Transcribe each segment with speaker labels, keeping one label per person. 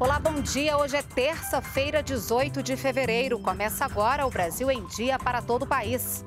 Speaker 1: Olá, bom dia. Hoje é terça-feira, 18 de fevereiro. Começa agora o Brasil em Dia para todo o país.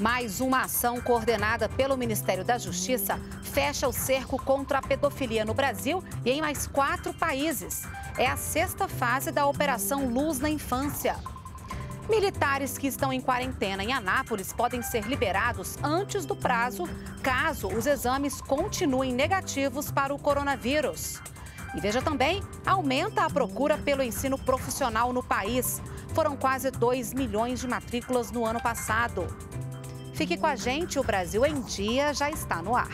Speaker 1: Mais uma ação coordenada pelo Ministério da Justiça fecha o cerco contra a pedofilia no Brasil e em mais quatro países. É a sexta fase da Operação Luz na Infância. Militares que estão em quarentena em Anápolis podem ser liberados antes do prazo, caso os exames continuem negativos para o coronavírus. E veja também, aumenta a procura pelo ensino profissional no país. Foram quase 2 milhões de matrículas no ano passado. Fique com a gente, o Brasil em Dia já está no ar.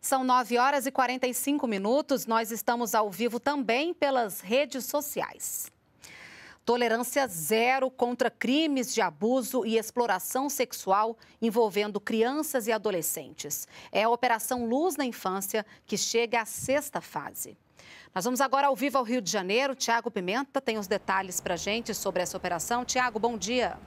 Speaker 1: São 9 horas e 45 minutos. Nós estamos ao vivo também pelas redes sociais. Tolerância zero contra crimes de abuso e exploração sexual envolvendo crianças e adolescentes. É a Operação Luz na Infância que chega à sexta fase. Nós vamos agora ao vivo ao Rio de Janeiro. Tiago Pimenta tem os detalhes para gente sobre essa operação. Tiago, bom dia.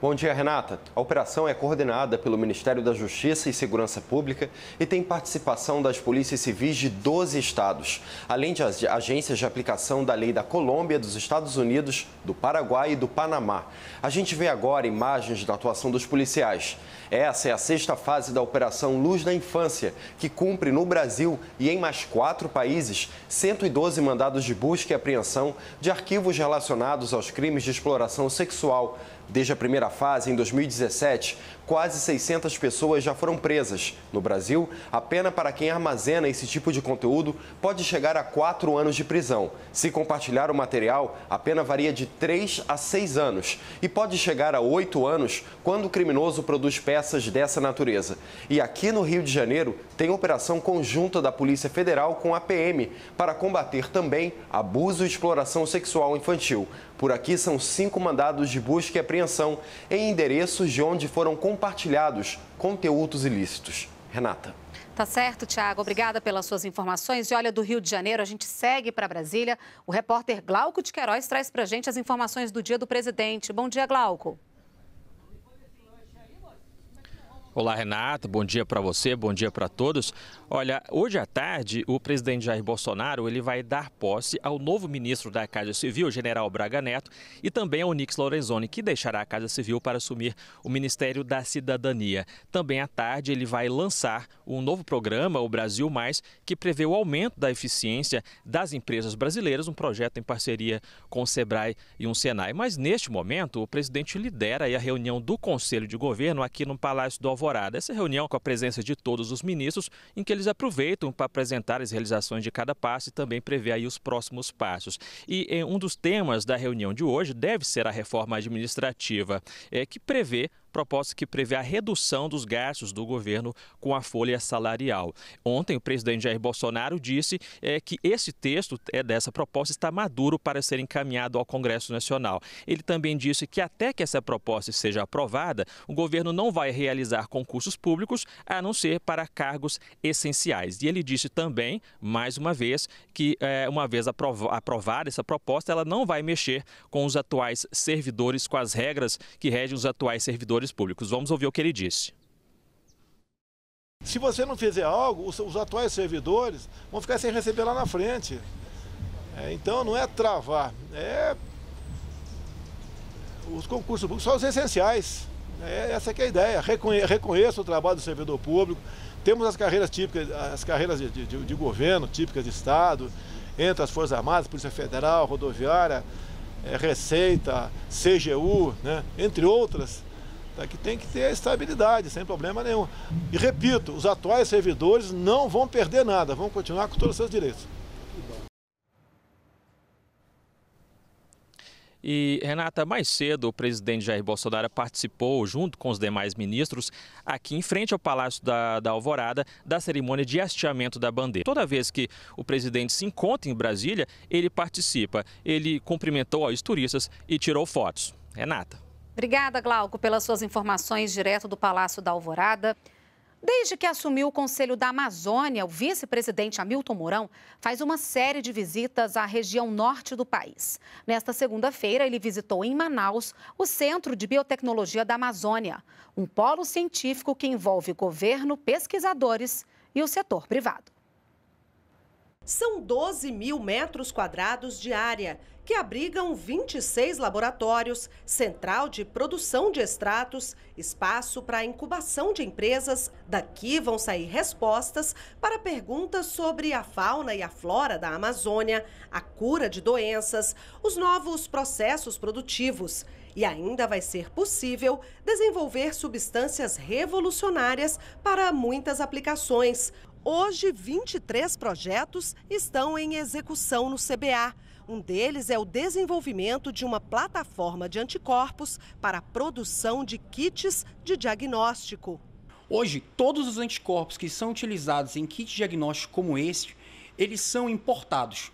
Speaker 2: Bom dia, Renata. A operação é coordenada pelo Ministério da Justiça e Segurança Pública e tem participação das polícias civis de 12 estados, além de agências de aplicação da lei da Colômbia, dos Estados Unidos, do Paraguai e do Panamá. A gente vê agora imagens da atuação dos policiais. Essa é a sexta fase da Operação Luz da Infância, que cumpre no Brasil e em mais quatro países 112 mandados de busca e apreensão de arquivos relacionados aos crimes de exploração sexual Desde a primeira fase, em 2017, quase 600 pessoas já foram presas. No Brasil, a pena para quem armazena esse tipo de conteúdo pode chegar a 4 anos de prisão. Se compartilhar o material, a pena varia de 3 a 6 anos e pode chegar a 8 anos quando o criminoso produz peças dessa natureza. E aqui no Rio de Janeiro, tem operação conjunta da Polícia Federal com a PM para combater também abuso e exploração sexual infantil. Por aqui são cinco mandados de busca e apreensão apreensão em endereços de onde foram compartilhados conteúdos ilícitos. Renata.
Speaker 1: Tá certo, Tiago. Obrigada pelas suas informações. E olha, do Rio de Janeiro, a gente segue para Brasília. O repórter Glauco de Queiroz traz para gente as informações do dia do presidente. Bom dia, Glauco.
Speaker 3: Olá, Renato. Bom dia para você, bom dia para todos. Olha, hoje à tarde, o presidente Jair Bolsonaro ele vai dar posse ao novo ministro da Casa Civil, general Braga Neto, e também ao Nix Lorenzoni, que deixará a Casa Civil para assumir o Ministério da Cidadania. Também à tarde, ele vai lançar um novo programa, o Brasil Mais, que prevê o aumento da eficiência das empresas brasileiras, um projeto em parceria com o Sebrae e um Senai. Mas neste momento, o presidente lidera a reunião do Conselho de Governo aqui no Palácio do Alvorada temporada. Essa reunião com a presença de todos os ministros, em que eles aproveitam para apresentar as realizações de cada passo e também prever aí os próximos passos. E eh, um dos temas da reunião de hoje deve ser a reforma administrativa, é, que prevê proposta que prevê a redução dos gastos do governo com a folha salarial. Ontem, o presidente Jair Bolsonaro disse é, que esse texto é, dessa proposta está maduro para ser encaminhado ao Congresso Nacional. Ele também disse que até que essa proposta seja aprovada, o governo não vai realizar concursos públicos, a não ser para cargos essenciais. E ele disse também, mais uma vez, que é, uma vez aprovada essa proposta, ela não vai mexer com os atuais servidores, com as regras que regem os atuais servidores servidores públicos. Vamos ouvir o que ele disse.
Speaker 4: Se você não fizer algo, os, os atuais servidores vão ficar sem receber lá na frente. É, então não é travar, é os concursos públicos são os essenciais. É, essa é a ideia. Reconhe, reconheça o trabalho do servidor público. Temos as carreiras típicas, as carreiras de, de, de governo, típicas de Estado, entre as Forças Armadas, Polícia Federal, Rodoviária, é, Receita, CGU, né, entre outras tá? que tem que ter estabilidade, sem problema nenhum. E repito, os atuais servidores não vão perder nada, vão continuar com todos os seus direitos.
Speaker 3: E, Renata, mais cedo o presidente Jair Bolsonaro participou, junto com os demais ministros, aqui em frente ao Palácio da, da, Alvorada, da cerimônia de hasteamento da bandeira. Toda vez que o presidente se encontra em Brasília, ele participa. Ele cumprimentou os turistas e tirou fotos. Renata.
Speaker 1: Obrigada, Glauco, pelas suas informações direto do Palácio da Alvorada. Desde que assumiu o Conselho da Amazônia, o vice-presidente Hamilton Mourão faz uma série de visitas à região norte do país. Nesta segunda-feira, ele visitou em Manaus o Centro de Biotecnologia da Amazônia, um polo científico que envolve governo, pesquisadores e o setor privado.
Speaker 5: São 12 mil metros quadrados de área, que abrigam 26 laboratórios, central de produção de extratos, espaço para incubação de empresas. Daqui vão sair respostas para perguntas sobre a fauna e a flora da Amazônia, a cura de doenças, os novos processos produtivos. E ainda vai ser possível desenvolver substâncias revolucionárias para muitas aplicações, Hoje, 23 projetos estão em execução no CBA. Um deles é o desenvolvimento de uma plataforma de anticorpos para a produção de kits de diagnóstico. Hoje, todos os anticorpos que são utilizados em kits diagnóstico como esse, eles são
Speaker 2: importados.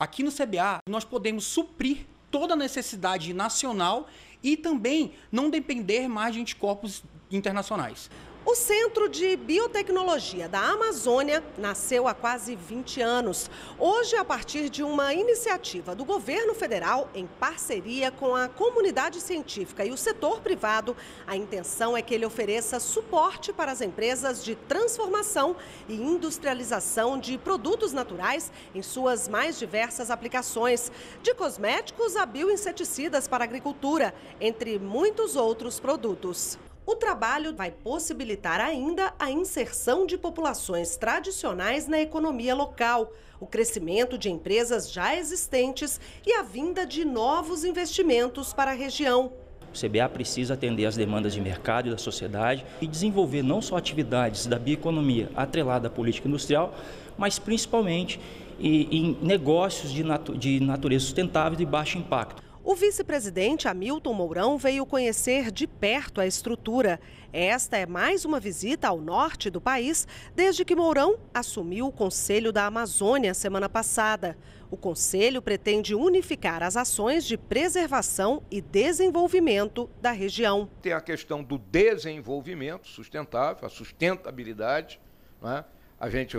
Speaker 2: Aqui no CBA, nós podemos suprir toda a necessidade nacional
Speaker 5: e também não depender mais de anticorpos internacionais. O Centro de Biotecnologia da Amazônia nasceu há quase 20 anos. Hoje, a partir de uma iniciativa do governo federal, em parceria com a comunidade científica e o setor privado, a intenção é que ele ofereça suporte para as empresas de transformação e industrialização de produtos naturais em suas mais diversas aplicações, de cosméticos a bioinseticidas para a agricultura, entre muitos outros produtos. O trabalho vai possibilitar ainda a inserção de populações tradicionais na economia local, o crescimento de empresas já existentes e a vinda de novos investimentos para a região.
Speaker 3: O CBA precisa atender às demandas de mercado e da sociedade e desenvolver não só atividades da bioeconomia atrelada à política industrial, mas principalmente em negócios de natureza sustentável e baixo impacto.
Speaker 5: O vice-presidente Hamilton Mourão veio conhecer de perto a estrutura. Esta é mais uma visita ao norte do país desde que Mourão assumiu o Conselho da Amazônia semana passada. O Conselho pretende unificar as ações de preservação e desenvolvimento da região.
Speaker 2: Tem a questão do desenvolvimento sustentável, a sustentabilidade. Né? A gente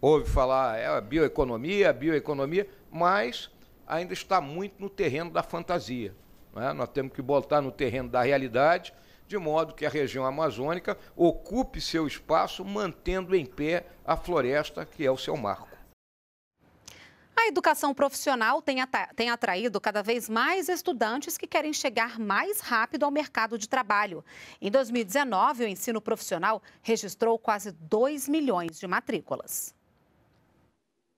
Speaker 2: ouve falar é a bioeconomia, a bioeconomia, mas ainda está muito no terreno da fantasia. Né? Nós temos que botar no terreno da realidade, de modo que a região amazônica ocupe seu espaço, mantendo em pé a floresta, que é o seu marco.
Speaker 1: A educação profissional tem, tem atraído cada vez mais estudantes que querem chegar mais rápido ao mercado de trabalho. Em 2019, o ensino profissional
Speaker 6: registrou quase 2 milhões de matrículas.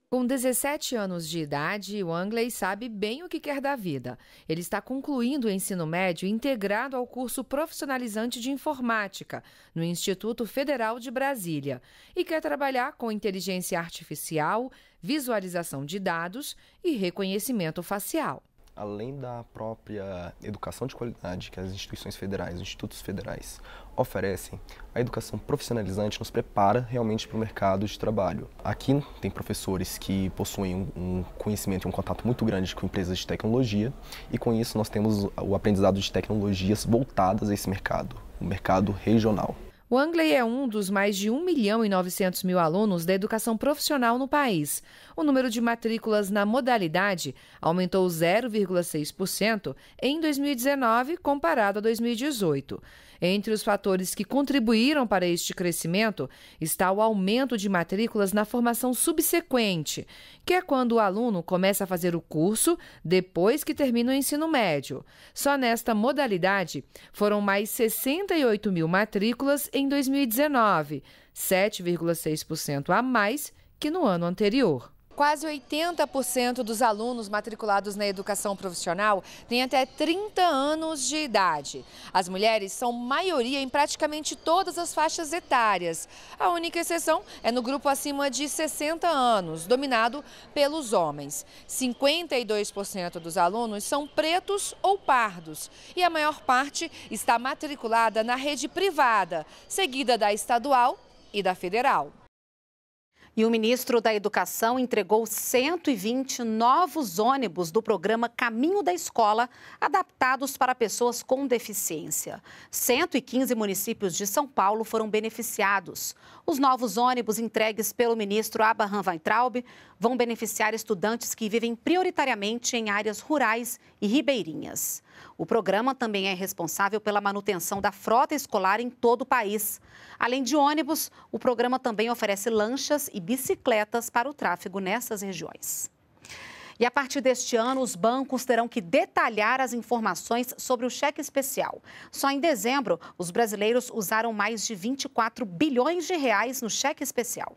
Speaker 6: Com 17 anos de idade, Wangley sabe bem o que quer da vida. Ele está concluindo o ensino médio integrado ao curso profissionalizante de informática no Instituto Federal de Brasília e quer trabalhar com inteligência artificial, visualização de dados e reconhecimento facial
Speaker 2: além da própria educação de qualidade que as instituições federais, os institutos federais oferecem, a educação profissionalizante nos prepara realmente para o mercado de trabalho. Aqui tem professores que possuem um conhecimento e um contato muito grande com empresas de tecnologia e com isso nós temos o aprendizado de tecnologias voltadas a esse mercado, o mercado regional.
Speaker 6: O Angley é um dos mais de 1 milhão e 900 mil alunos da educação profissional no país. O número de matrículas na modalidade aumentou 0,6% em 2019 comparado a 2018. Entre os fatores que contribuíram para este crescimento está o aumento de matrículas na formação subsequente, que é quando o aluno começa a fazer o curso depois que termina o ensino médio. Só nesta modalidade foram mais 68 mil matrículas em 2019, 7,6% a mais que no ano anterior. Quase 80% dos alunos matriculados na educação profissional têm até 30 anos de idade. As mulheres são maioria em praticamente todas as faixas etárias. A única exceção é no grupo acima de 60 anos, dominado pelos homens. 52% dos alunos são pretos ou pardos e a maior parte está matriculada na rede privada, seguida da estadual e da federal. E o ministro da Educação entregou
Speaker 1: 120 novos ônibus do programa Caminho da Escola, adaptados para pessoas com deficiência. 115 municípios de São Paulo foram beneficiados. Os novos ônibus entregues pelo ministro Abraham Weintraub vão beneficiar estudantes que vivem prioritariamente em áreas rurais e ribeirinhas. O programa também é responsável pela manutenção da frota escolar em todo o país. Além de ônibus, o programa também oferece lanchas e bicicletas para o tráfego nessas regiões. E a partir deste ano, os bancos terão que detalhar as informações sobre o cheque especial. Só em dezembro, os brasileiros usaram mais de 24 bilhões
Speaker 7: de reais no cheque especial.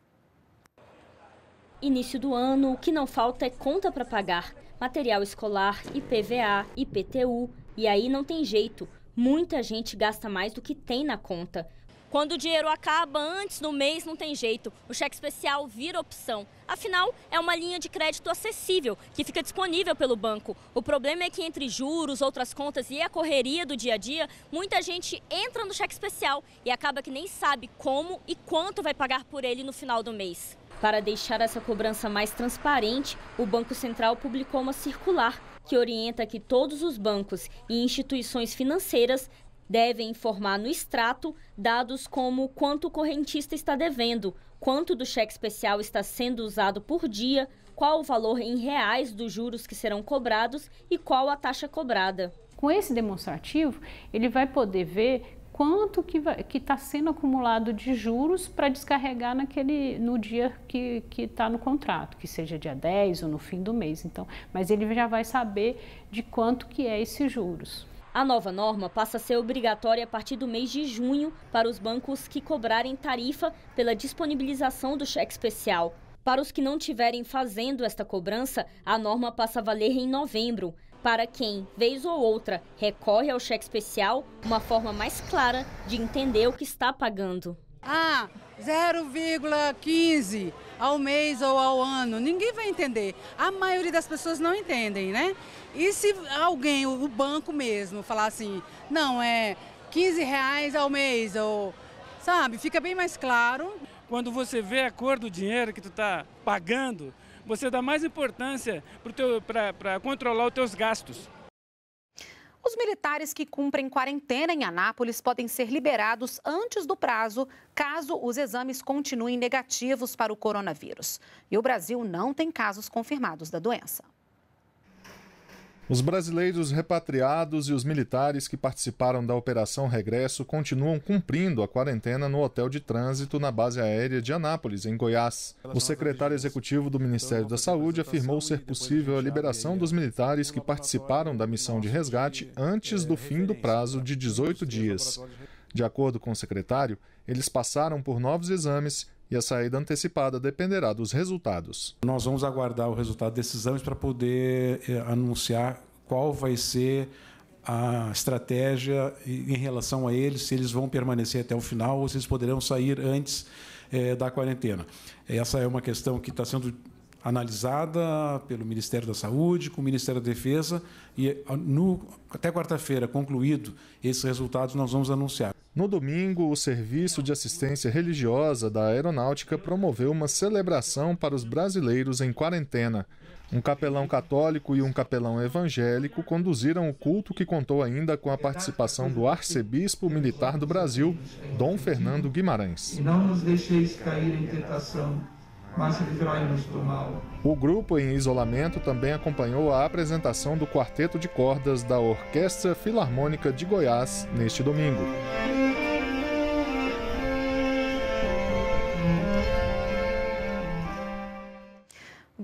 Speaker 7: Início do ano, o que não falta é conta para pagar. Material escolar, IPVA, IPTU. E aí não tem jeito. Muita gente gasta mais do que tem na conta. Quando o dinheiro acaba antes do mês, não tem jeito. O cheque especial vira opção. Afinal, é uma linha de crédito acessível que fica disponível pelo banco. O problema é que entre juros, outras contas e a correria do dia a dia, muita gente entra no cheque especial e acaba que nem sabe como e quanto vai pagar por ele no final do mês. Para deixar essa cobrança mais transparente, o Banco Central publicou uma circular que orienta que todos os bancos e instituições financeiras devem informar no extrato dados como quanto o correntista está devendo, quanto do cheque especial está sendo usado por dia, qual o valor em reais dos juros que serão cobrados e qual a taxa cobrada. Com esse demonstrativo, ele vai poder ver quanto que está sendo acumulado de juros
Speaker 1: para descarregar naquele, no dia que está no contrato, que seja dia 10 ou no fim do mês. Então, mas ele já vai saber de quanto que é esses juros.
Speaker 7: A nova norma passa a ser obrigatória a partir do mês de junho para os bancos que cobrarem tarifa pela disponibilização do cheque especial. Para os que não tiverem fazendo esta cobrança, a norma passa a valer em novembro. Para quem, vez ou outra, recorre ao cheque especial, uma forma mais clara de entender o que está pagando. Ah, 0,15
Speaker 5: ao mês ou ao ano. Ninguém vai entender. A maioria das pessoas não entendem, né? E se alguém, o banco mesmo, falar assim, não, é 15 reais ao mês, ou sabe, fica bem mais claro.
Speaker 3: Quando você vê a cor do dinheiro que tu está pagando, você dá mais importância para controlar os teus gastos. Os militares
Speaker 1: que cumprem quarentena em Anápolis podem ser liberados antes do prazo, caso os exames continuem negativos para o coronavírus. E o Brasil não tem casos confirmados da doença.
Speaker 4: Os brasileiros repatriados e os militares que participaram da Operação Regresso continuam cumprindo a quarentena no hotel de trânsito na base aérea de Anápolis, em Goiás. O secretário executivo do então, Ministério da Saúde afirmou ser possível a liberação dos militares que participaram da missão de resgate antes do é, fim do prazo né? de 18 então, dias. De acordo com o secretário, eles passaram por novos exames, e a saída antecipada dependerá dos resultados. Nós vamos aguardar o resultado desses exames para poder eh, anunciar qual vai ser a estratégia em relação a eles, se eles vão permanecer até o final ou se eles poderão sair antes eh, da quarentena. Essa é uma questão que está sendo analisada pelo Ministério da Saúde, com o Ministério da Defesa, e ah, no, até quarta-feira, concluído esses resultados, nós vamos anunciar. No domingo, o Serviço de Assistência Religiosa da Aeronáutica promoveu uma celebração para os brasileiros em quarentena. Um capelão católico e um capelão evangélico conduziram o culto que contou ainda com a participação do arcebispo militar do Brasil, Dom Fernando Guimarães. não
Speaker 2: nos deixeis cair em tentação,
Speaker 4: O grupo em isolamento também acompanhou a apresentação do quarteto de cordas da Orquestra Filarmônica de Goiás neste domingo.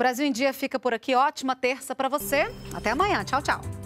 Speaker 1: Brasil em Dia fica por aqui. Ótima terça para você. Até amanhã. Tchau, tchau.